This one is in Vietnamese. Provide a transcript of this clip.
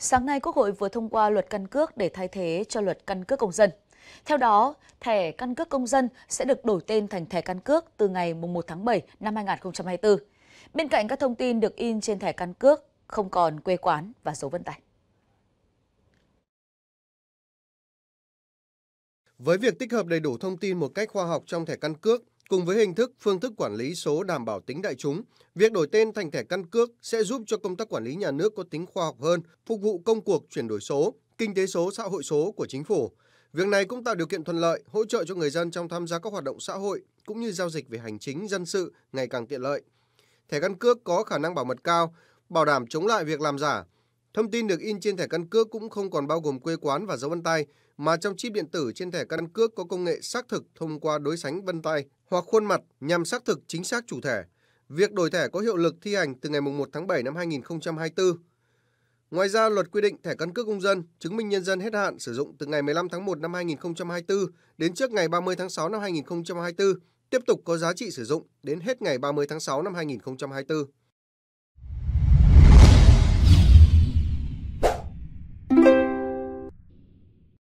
sáng nay Quốc hội vừa thông qua luật căn cước để thay thế cho luật căn cước công dân. Theo đó, thẻ căn cước công dân sẽ được đổi tên thành thẻ căn cước từ ngày 1 tháng 7 năm 2024. Bên cạnh các thông tin được in trên thẻ căn cước, không còn quê quán và số vận tải. Với việc tích hợp đầy đủ thông tin một cách khoa học trong thẻ căn cước, Cùng với hình thức, phương thức quản lý số đảm bảo tính đại chúng, việc đổi tên thành thẻ căn cước sẽ giúp cho công tác quản lý nhà nước có tính khoa học hơn, phục vụ công cuộc chuyển đổi số, kinh tế số, xã hội số của chính phủ. Việc này cũng tạo điều kiện thuận lợi, hỗ trợ cho người dân trong tham gia các hoạt động xã hội cũng như giao dịch về hành chính dân sự ngày càng tiện lợi. Thẻ căn cước có khả năng bảo mật cao, bảo đảm chống lại việc làm giả, Thông tin được in trên thẻ căn cước cũng không còn bao gồm quê quán và dấu vân tay, mà trong chip điện tử trên thẻ căn cước có công nghệ xác thực thông qua đối sánh vân tay hoặc khuôn mặt nhằm xác thực chính xác chủ thẻ. Việc đổi thẻ có hiệu lực thi hành từ ngày 1 tháng 7 năm 2024. Ngoài ra, luật quy định thẻ căn cước công dân, chứng minh nhân dân hết hạn sử dụng từ ngày 15 tháng 1 năm 2024 đến trước ngày 30 tháng 6 năm 2024, tiếp tục có giá trị sử dụng đến hết ngày 30 tháng 6 năm 2024.